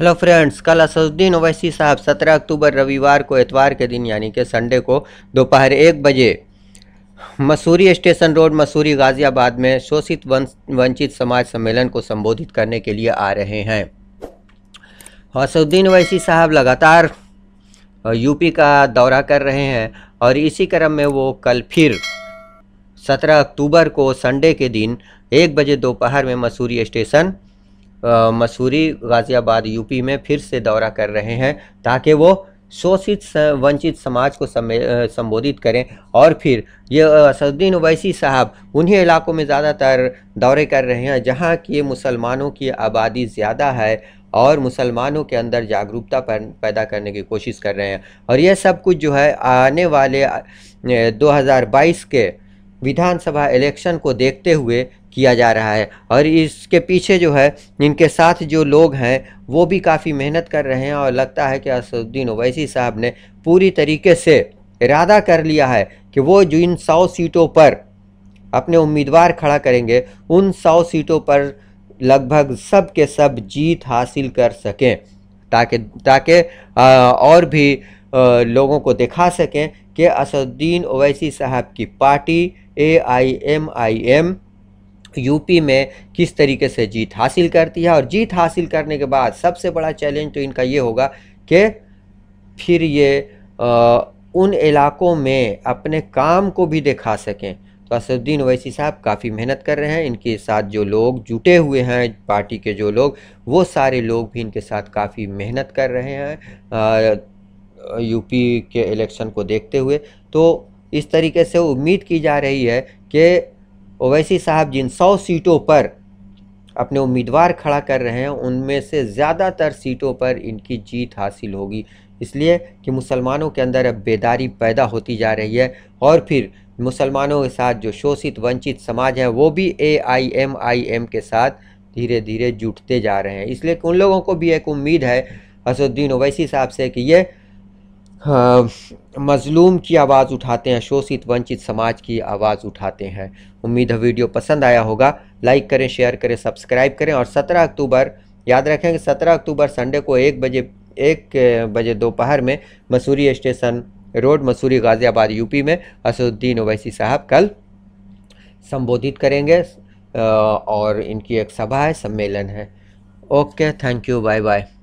hello friends कल असदुद्दीन ओवैसी साहब 17 अक्टूबर रविवार को एतवार के दिन यानी कि संडे को दोपहर एक बजे मसूरी स्टेशन रोड मसूरी गाज़ियाबाद में शोषित वंचित समाज सम्मेलन को संबोधित करने के लिए आ रहे हैं असदुद्दीन ओवैसी साहब लगातार यूपी का दौरा कर रहे हैं और इसी क्रम में वो कल फिर 17 अक्टूबर को संडे के दिन एक बजे दोपहर में मसूरी स्टेशन मसूरी गाज़ियाबाद यूपी में फिर से दौरा कर रहे हैं ताकि वो शोषित वंचित समाज को संबोधित करें और फिर ये असदुद्दीन अवैसी साहब उन्हीं इलाकों में ज़्यादातर दौरे कर रहे हैं जहाँ की मुसलमानों की आबादी ज़्यादा है और मुसलमानों के अंदर जागरूकता पैदा करने की कोशिश कर रहे हैं और यह सब कुछ जो है आने वाले 2022 के विधानसभा इलेक्शन को देखते हुए किया जा रहा है और इसके पीछे जो है इनके साथ जो लोग हैं वो भी काफ़ी मेहनत कर रहे हैं और लगता है कि असदुद्दीन ओवैसी साहब ने पूरी तरीके से इरादा कर लिया है कि वो जो इन सौ सीटों पर अपने उम्मीदवार खड़ा करेंगे उन सौ सीटों पर लगभग सब के सब जीत हासिल कर सकें ताकि ताकि और भी आ, लोगों को दिखा सकें कि असदुद्दीन ओवैसी साहब की party A I M I M UP में किस तरीके से जीत हासिल करती है और जीत हासिल करने के बाद सबसे बड़ा चैलेंज तो इनका ये होगा कि फिर ये आ, उन इलाकों में अपने काम को भी दिखा सकें तो असदुद्दीन अवैसी साहब काफ़ी मेहनत कर रहे हैं इनके साथ जो लोग जुटे हुए हैं पार्टी के जो लोग वो सारे लोग भी इनके साथ काफ़ी मेहनत कर रहे हैं यूपी के इलेक्शन को देखते हुए तो इस तरीके से उम्मीद की जा रही है कि ओवैसी साहब जिन सौ सीटों पर अपने उम्मीदवार खड़ा कर रहे हैं उनमें से ज़्यादातर सीटों पर इनकी जीत हासिल होगी इसलिए कि मुसलमानों के अंदर अब बेदारी पैदा होती जा रही है और फिर मुसलमानों के साथ जो शोषित वंचित समाज है वो भी ए आई एम आई एम के साथ धीरे धीरे जुटते जा रहे हैं इसलिए उन लोगों को भी एक उम्मीद है असुद्दीन ओवैसी साहब से कि ये हाँ, मज़लूम की आवाज़ उठाते हैं शोषित वंचित समाज की आवाज़ उठाते हैं उम्मीद है वीडियो पसंद आया होगा लाइक करें शेयर करें सब्सक्राइब करें और 17 अक्टूबर याद रखें कि 17 अक्टूबर संडे को एक बजे एक बजे दोपहर में Masuri station road Masuri Ghaziabad UP में असदुद्दीन ओवैसी साहब कल संबोधित करेंगे और इनकी एक सभा है सम्मेलन है okay thank you bye bye